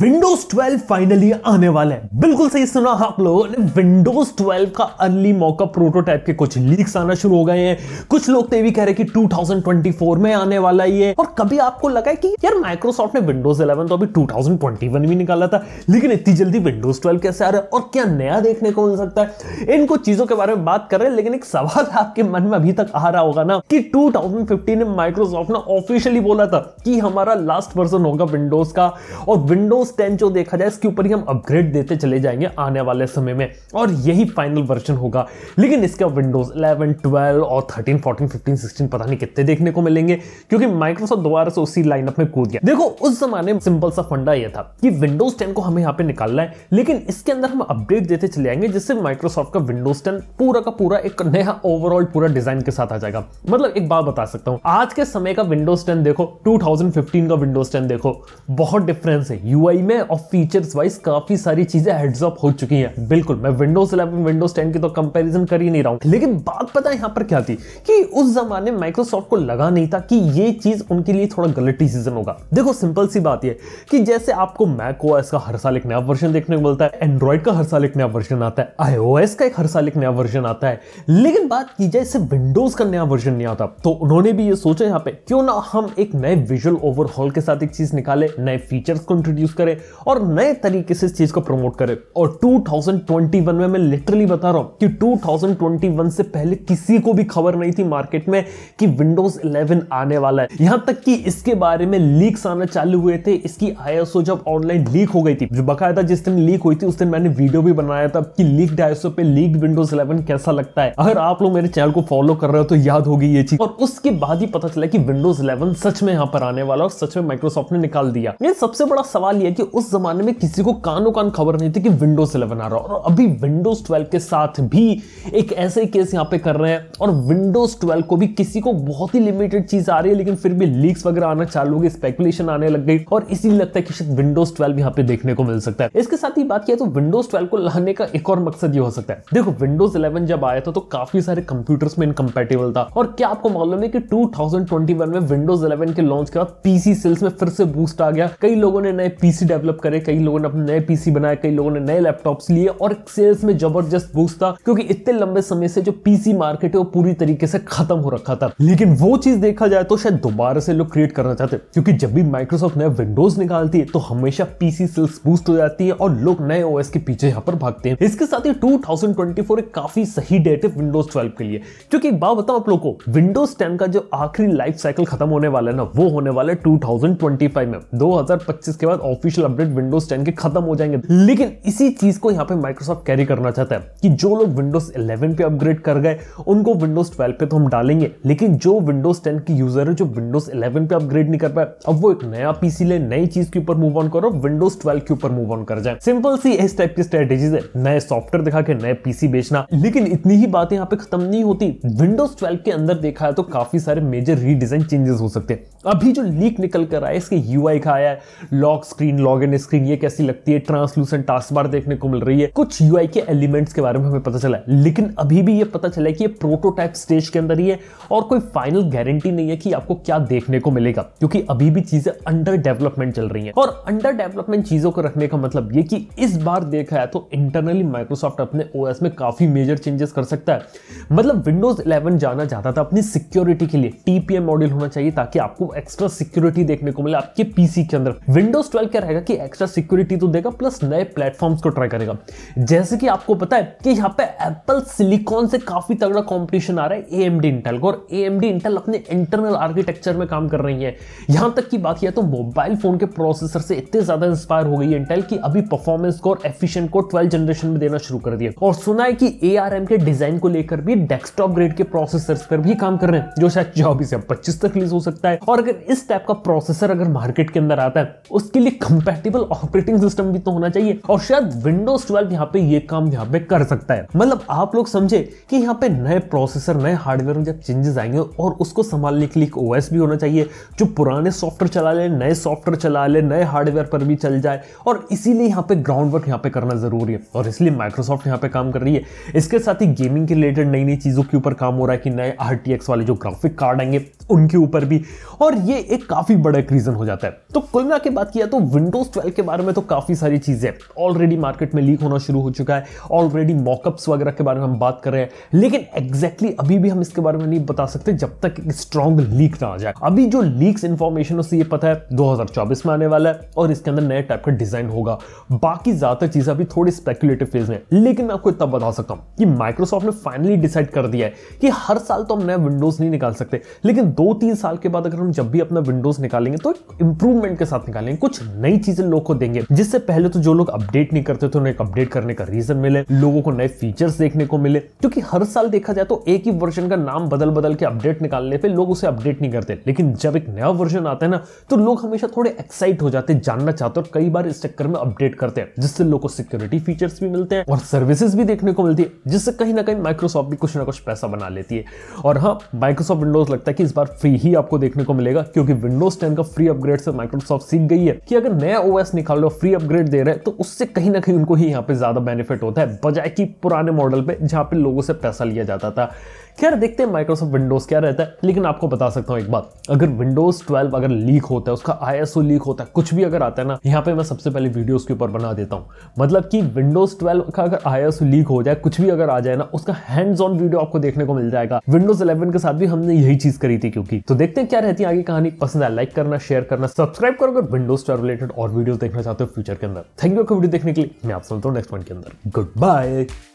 Windows 12 finally आने वाला है बिल्कुल सही सुना आप लोगों ने विंडोज 12 का अर्ली मौका प्रोटोटाइप के कुछ लीक्स आना शुरू हो गए हैं कुछ लोग तो ये भी कह रहे हैं कि 2024 में आने वाला है और कभी आपको लगा है कि यार माइक्रोसॉफ्ट ने विंडोज 11 तो अभी 2021 भी निकाला था लेकिन इतनी जल्दी विंडोज 12 कैसे आ रहा है और क्या नया देखने को मिल सकता है इन कुछ चीजों के बारे में बात कर रहे हैं लेकिन एक सवाल आपके मन में अभी तक आ रहा होगा ना कि टू में माइक्रोसॉफ्ट ने ऑफिशियली बोला था कि हमारा लास्ट वर्जन होगा विंडोज का और विंडोज विंडोज टेन जो देखा जाए इसके ऊपर ही हम अपग्रेड देते चले जाएंगे आने वाले समय में और यही फाइनल वर्जन होगा लेकिन इसका विंडोज इलेवन ट्वेल्व और थर्टीन फोर्टीन फिफ्टीन सिक्सटीन पता नहीं कितने देखने को मिलेंगे क्योंकि माइक्रोसॉफ्ट दोबारा से उसी लाइनअप में कूद गया देखो उस जमाने में सिंपल सा फंडा यह था कि विंडोज टेन को हमें यहाँ पे निकालना है लेकिन इसके अंदर हम अपडेट देते चले जाएंगे जिससे माइक्रोसॉफ्ट का विंडोज टेन पूरा का पूरा एक नया ओवरऑल पूरा डिजाइन के साथ आ जाएगा मतलब एक बात बता सकता हूँ आज के समय का विंडोज टेन देखो टू का विंडोज टेन देखो बहुत डिफरेंस है यू यूआई में और फीचर्स वाइज काफी सारी चीजें हेड्स हो चुकी हैं बिल्कुल मैं विंडोज इलेवन विंडोज टेन की तो कंपेरिजन कर ही नहीं रहा हूं लेकिन बात पता है यहां पर क्या थी कि उस जमाने में माइक्रोसॉफ्ट को लगा नहीं था कि ये चीज उनके लिए थोड़ा गलत डिसीजन होगा देखो सिंपल सी बात यह कि जैसे आपको मैक ओएस का हर साल एक नया वर्जन देखने को मिलता है एंड्रॉइड का हर साल एक नया वर्जन आता है आईओएस का एक हर साल एक नया वर्जन आता है लेकिन बात की जाए इसे विंडोज का नया वर्जन नहीं आता तो उन्होंने भी ये सोचा यहाँ पे क्यों ना हम एक नए विजुअल ओवरहॉल के साथ एक चीज निकाले नए फीचर्स को इंट्रोड्यूस यूज़ करें और नए तरीके से इस चीज़ को प्रमोट करें और 2021 में मैं लिटरली बता रहा हूं कि 2021 से पहले किसी को भी खबर नहीं थी मार्केट में कि विंडोज 11 आने वाला है यहां तक कि इसके बारे में लीक्स आना चालू हुए थे इसकी आईएसओ जब ऑनलाइन लीक हो गई थी जो बकायदा जिस दिन लीक हुई थी उस दिन मैंने वीडियो भी बनाया था कि लीक आईएसओ पे लीक विंडोज 11 कैसा लगता है अगर आप लोग मेरे चैनल को फॉलो कर रहे हो तो याद होगी ये चीज और उसके बाद ही पता चला कि विंडोज 11 सच में यहां पर आने वाला और सच में माइक्रोसॉफ्ट ने निकाल दिया ये सबसे बड़ा सवाल ये है कि उस जमाने में किसी को कानों कान खबर नहीं थी कि विंडोज 11 आ रहा है और अभी विंडोज 12 के साथ भी एक ऐसे ही केस यहाँ पे कर रहे हैं और विंडोज 12 को भी किसी को बहुत ही लिमिटेड चीज आ रही है लेकिन फिर भी लीक्स वगैरह आना चालू हो गई स्पेकुलेशन आने लग गई और इसीलिए लगता है कि शायद विंडोज ट्वेल्व यहाँ पे देखने को मिल सकता है इसके साथ ही बात किया तो विंडोज ट्वेल्व को लाने का एक और मकसद ये हो सकता है देखो विंडोज इलेवन जब आया था तो काफी सारे कंप्यूटर्स में इनकम्पेटेबल था और क्या आपको मालूम है कि टू में विंडोज इलेवन के लॉन्च के बाद पीसी सेल्स में फिर से बूस्ट आ गया कई लोगों ने नए पीसी पीसी डेवलप करे कई लोगों ने अपने नए पीसी बनाए कई लोगों ने नए लैपटॉप्स लिए और सेल्स में जबरदस्त बूस्ट था क्योंकि इतने लंबे समय से जो पीसी मार्केट है वो पूरी तरीके से खत्म हो रखा था लेकिन वो चीज देखा जाए तो शायद दोबारा से लोग क्रिएट करना चाहते क्योंकि जब भी माइक्रोसॉफ्ट नया विंडोज निकालती है तो हमेशा पीसी सेल्स बूस्ट हो जाती है और लोग नए ओएस के पीछे यहाँ पर भागते हैं इसके साथ ही टू एक काफी सही डेट है विंडोज ट्वेल्व के लिए क्योंकि एक बात बताओ आप लोग को विंडोज टेन का जो आखिरी लाइफ साइकिल खत्म होने वाला है ना वो होने वाला है टू में दो के बाद ऑफिशियल अपडेट विंडोज 10 के खत्म हो जाएंगे लेकिन इसी चीज को यहाँ पे माइक्रोसॉफ्ट कैरी करना चाहता है कि जो लोग विंडोज 11 पे अपग्रेड कर गए उनको विंडोज 12 पे तो हम डालेंगे लेकिन जो विंडोज 10 के यूजर है जो विंडोज 11 पे अपग्रेड नहीं कर पाए अब वो एक नया पीसी ले नई चीज के ऊपर मूव ऑन करो विंडोज ट्वेल्व के ऊपर मूव ऑन कर जाए सिंपल सी इस टाइप की स्ट्रेटेजीज है नए सॉफ्टवेयर दिखा के नए पीसी बेचना लेकिन इतनी ही बात यहाँ पे खत्म नहीं होती विंडोज ट्वेल्व के अंदर देखा है तो काफी सारे मेजर रीडिजाइन चेंजेस हो सकते हैं अभी जो लीक निकल कर आया इसके यूआई का आया है lock screen screen log in screen ये कैसी लगती है ट्रांसलूसेंट टास्क बार देखने को मिल रही है कुछ यू के एलिमेंट्स के बारे में हमें पता चला है लेकिन अभी भी ये पता चला है कि ये प्रोटोटाइप स्टेज के अंदर ही है और कोई फाइनल गारंटी नहीं है कि आपको क्या देखने को मिलेगा क्योंकि अभी भी चीजें अंडर डेवलपमेंट चल रही है और अंडर डेवलपमेंट चीजों को रखने का मतलब ये कि इस बार देखा है तो इंटरनली माइक्रोसॉफ्ट अपने ओएस में काफी मेजर चेंजेस कर सकता है मतलब विंडोज 11 जाना जाता था अपनी सिक्योरिटी के लिए टीपीएम मॉडल होना चाहिए ताकि आपको एक्स्ट्रा सिक्योरिटी देखने को मिले आपके पीसी के अंदर विंडोज 12 के क्या रहेगा कि एक्स्ट्रा सिक्योरिटी तो देगा प्लस नए प्लेटफॉर्म्स को ट्राई करेगा जैसे कि आपको पता है कि यहाँ पे एप्पल सिलिकॉन से काफी तगड़ा कॉम्पिटिशन आ रहा है ए एम डी इंटेल को और डी इंटेल अपने इंटरनल आर्किटेक्चर में काम कर रही है यहाँ तक की बात किया तो मोबाइल फोन के प्रोसेसर से इतने ज्यादा इंस्पायर हो गई इंटेल की अभी परफॉर्मेंस को और एफिशियंट को ट्वेल्थ जनरेशन में देना शुरू कर दिया और सुना है कि ए आर एम के डिजाइन को लेकर भी डेस्कटॉप ग्रेड के प्रोसेसर पर भी काम कर रहे हैं जो शायद चौबीस या पच्चीस तक रिलीज हो सकता है और अगर इस टाइप का प्रोसेसर अगर मार्केट के अंदर आता है उसके लिए कंपेटेबल ऑपरेटिंग सिस्टम भी तो होना चाहिए और शायद विंडोज ट्वेल्व यहाँ पे ये काम यहाँ पे कर सकता है मतलब आप लोग समझे कि यहाँ पे नए प्रोसेसर नए हार्डवेयर में जब चेंजेस आएंगे और उसको संभालने के लिए एक ओएस भी होना चाहिए जो पुराने सॉफ्टवेयर चला ले नए सॉफ्टवेयर चला ले नए हार्डवेयर पर भी चल जाए और इसीलिए यहाँ पे ग्राउंड वर्क यहाँ पे करना जरूरी है और इसलिए माइक्रोसॉफ्ट यहाँ पे काम कर रही है इसके साथ ही गेमिंग के रिलेटेड नई नई चीज़ों के ऊपर काम हो रहा है कि नए आर वाले जो ग्राफिक कार्ड आएंगे उनके ऊपर भी और ये एक काफ़ी बड़ा एक रीज़न हो जाता है तो कुल मिला के बात किया तो विंडोज 12 के बारे में तो काफ़ी सारी चीज़ें ऑलरेडी मार्केट में लीक होना शुरू हो चुका है ऑलरेडी मॉकअप्स वगैरह के बारे में हम बात कर रहे हैं लेकिन एग्जैक्टली exactly अभी भी हम इसके बारे में नहीं बता सकते जब तक एक स्ट्रॉन्ग लीक ना आ जाए अभी जो लीक्स इन्फॉर्मेशन उससे ये पता है दो में आने वाला है और इसके अंदर नए टाइप का डिज़ाइन होगा बाकी ज़्यादातर चीज़ें अभी थोड़ी स्पेकुलेटिव फेज में लेकिन मैं आपको इतना बता सकता हूँ कि माइक्रोसॉफ्ट ने फाइनली डिसाइड कर दिया है कि हर साल तो हम नया विंडोज़ नहीं निकाल सकते लेकिन दो तीन साल के बाद अगर हम जब भी अपना विंडोज़ निकालेंगे तो इंप्रूवमेंट के साथ निकालेंगे कुछ नई चीजें लोग को देंगे जिससे पहले तो जो लोग अपडेट नहीं करते थे उन्हें अपडेट करने का रीजन मिले लोगों को नए फीचर्स देखने को मिले क्योंकि हर साल देखा जाए तो एक ही वर्जन का नाम बदल बदल के अपडेट निकालने पर लोग उसे अपडेट नहीं करते लेकिन जब एक नया वर्जन आता है ना तो लोग हमेशा थोड़े एक्साइट हो जाते जानना चाहते और कई बार इस चक्कर में अपडेट करते हैं जिससे लोग को सिक्योरिटी फीचर्स भी मिलते हैं और सर्विसेज भी देखने को मिलती है जिससे कहीं ना कहीं माइक्रोसॉफ्ट भी कुछ ना कुछ पैसा बना लेती है और हाँ माइक्रोसॉफ्ट विंडोज लगता है कि इस बार फ्री ही आपको देखने को मिलेगा क्योंकि विंडोज टेन का फ्री अपग्रेड से माइक्रोसॉफ्ट सीख गई है कि अगर नया ओ एस निकाल लो फ्री अपग्रेड दे रहे हैं तो उससे कहीं ना कहीं उनको ही यहाँ पे ज़्यादा बेनिफिट होता है बजाय कि पुराने मॉडल पे जहाँ पे लोगों से पैसा लिया जाता था खैर देखते हैं माइक्रोसॉफ्ट विंडोज़ क्या रहता है लेकिन आपको बता सकता हूँ एक बात अगर विंडोज़ 12 अगर लीक होता है उसका आईएसओ लीक होता है कुछ भी अगर आता है ना यहाँ पे मैं सबसे पहले वीडियो उसके ऊपर बना देता हूँ मतलब कि विंडोज़ 12 का अगर आईएसओ लीक हो जाए कुछ भी अगर आ जाए ना उसका हैंड्स ऑन वीडियो आपको देखने को मिल जाएगा विंडोज इलेवन के साथ भी हमने यही चीज करी थी क्योंकि तो देखते हैं क्या रहती है आगे कहानी पसंद है लाइक करना शेयर करना सब्सक्राइब करो अगर विंडोज ट्वेल्व रिलेटेड और वीडियो देखना चाहते हो फ्यूचर के अंदर थैंक यू आपको वीडियो देखने के लिए मैं आप सुनता हूँ नेक्स्ट पॉइंट के अंदर गुड बाय